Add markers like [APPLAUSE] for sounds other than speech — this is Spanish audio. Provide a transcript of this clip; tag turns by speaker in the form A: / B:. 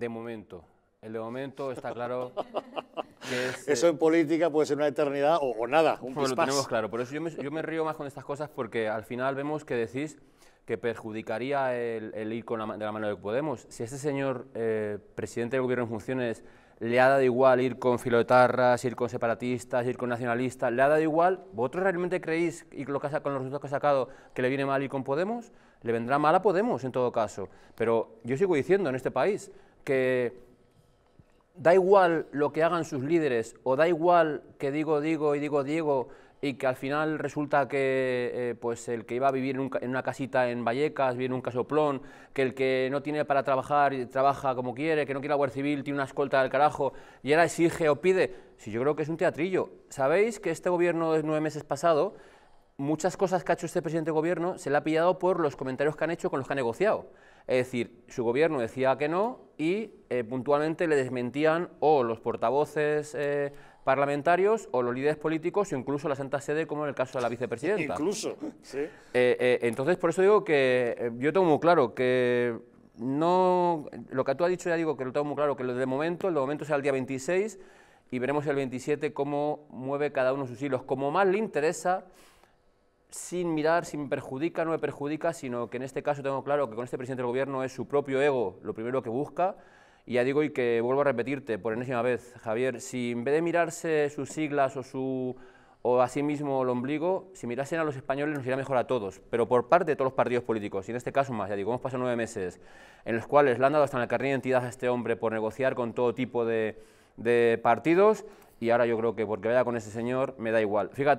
A: De momento. El de momento está claro [LAUGHS] que Eso en eh, política puede ser una eternidad o, nada, un pues Lo tenemos claro. Por eso yo me, río más con estas cosas porque al final vemos que decís que perjudicaría el, ir con la, de la mano de Podemos. Si este señor eh, presidente del gobierno en funciones le ha dado igual ir con filotarras, ir con separatistas, ir con nacionalistas, le ha dado igual. ¿Vosotros realmente creéis, y con los resultados que ha sacado, que le viene mal ir con Podemos? Le vendrá mal a Podemos en todo caso. Pero yo sigo diciendo en este país que da igual lo que hagan sus líderes o da igual que digo, digo y digo, Diego y que al final resulta que eh, pues el que iba a vivir en, una casita en Vallecas vive en un casoplón, que el que no tiene para trabajar ...y trabaja como quiere, que no quiere la Civil tiene una escolta del carajo y ahora exige o pide. Si yo creo que es un teatrillo. Sabéis que este gobierno de nueve meses pasado, muchas cosas que ha hecho este presidente de gobierno se le ha pillado por los comentarios que han hecho con los que ha negociado. Es decir, su gobierno decía que no, y eh, puntualmente le desmentían o los portavoces eh, parlamentarios o los líderes políticos o incluso la Santa Sede, como en el caso de la vicepresidenta. [LAUGHS] Incluso, sí. Eh, entonces, por eso digo que yo tengo muy claro que no... Lo que tú has dicho ya digo que lo tengo muy claro, que lo de momento, el momento sea el día 26 y veremos el 27 cómo mueve cada uno sus hilos. Como más le interesa sin mirar si me perjudica no me perjudica, sino que en este caso tengo claro que con este presidente del gobierno es su propio ego lo primero que busca. Y ya digo, y que vuelvo a repetirte por enésima vez, Javier, si en vez de mirarse sus siglas o, su, o a sí mismo el ombligo, si mirasen a los españoles nos iría mejor a todos, pero por parte de todos los partidos políticos, y en este caso más, ya digo, hemos pasado nueve meses en los cuales le han dado hasta en la carrera de identidad a este hombre por negociar con todo tipo de, de partidos, y ahora yo creo que porque vaya con ese señor me da igual. Fíjate.